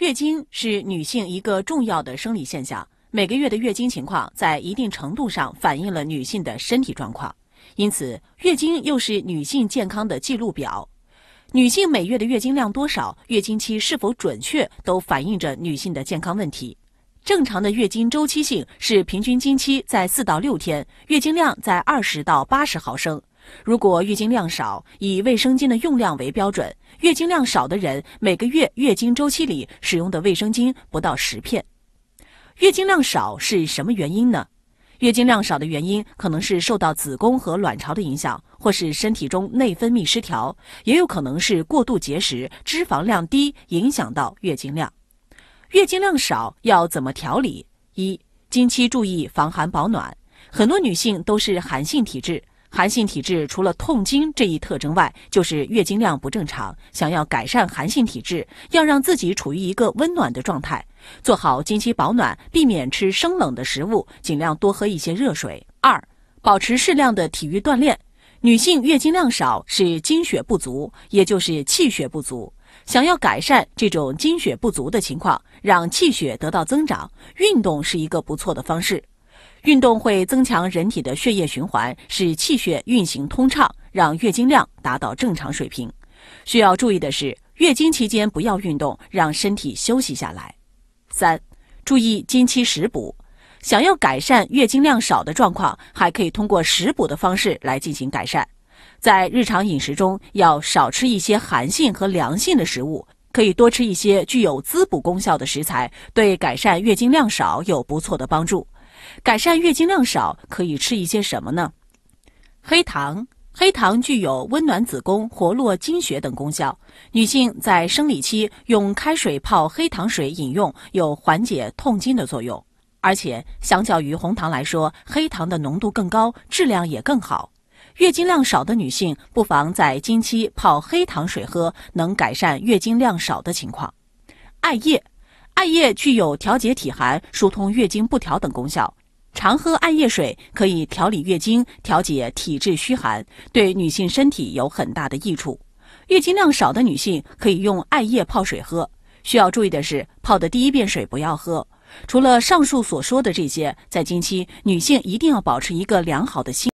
月经是女性一个重要的生理现象，每个月的月经情况在一定程度上反映了女性的身体状况，因此，月经又是女性健康的记录表。女性每月的月经量多少，月经期是否准确，都反映着女性的健康问题。正常的月经周期性是平均经期在四到六天，月经量在二十到八十毫升。如果月经量少，以卫生巾的用量为标准。月经量少的人，每个月月经周期里使用的卫生巾不到十片。月经量少是什么原因呢？月经量少的原因可能是受到子宫和卵巢的影响，或是身体中内分泌失调，也有可能是过度节食、脂肪量低影响到月经量。月经量少要怎么调理？一，经期注意防寒保暖，很多女性都是寒性体质。寒性体质除了痛经这一特征外，就是月经量不正常。想要改善寒性体质，要让自己处于一个温暖的状态，做好经期保暖，避免吃生冷的食物，尽量多喝一些热水。二、保持适量的体育锻炼。女性月经量少是经血不足，也就是气血不足。想要改善这种经血不足的情况，让气血得到增长，运动是一个不错的方式。运动会增强人体的血液循环，使气血运行通畅，让月经量达到正常水平。需要注意的是，月经期间不要运动，让身体休息下来。三、注意经期食补。想要改善月经量少的状况，还可以通过食补的方式来进行改善。在日常饮食中，要少吃一些寒性和凉性的食物，可以多吃一些具有滋补功效的食材，对改善月经量少有不错的帮助。改善月经量少，可以吃一些什么呢？黑糖，黑糖具有温暖子宫、活络经血等功效。女性在生理期用开水泡黑糖水饮用，有缓解痛经的作用。而且相较于红糖来说，黑糖的浓度更高，质量也更好。月经量少的女性不妨在经期泡黑糖水喝，能改善月经量少的情况。艾叶。艾叶具有调节体寒、疏通月经不调等功效，常喝艾叶水可以调理月经、调节体质虚寒，对女性身体有很大的益处。月经量少的女性可以用艾叶泡水喝。需要注意的是，泡的第一遍水不要喝。除了上述所说的这些，在经期女性一定要保持一个良好的心。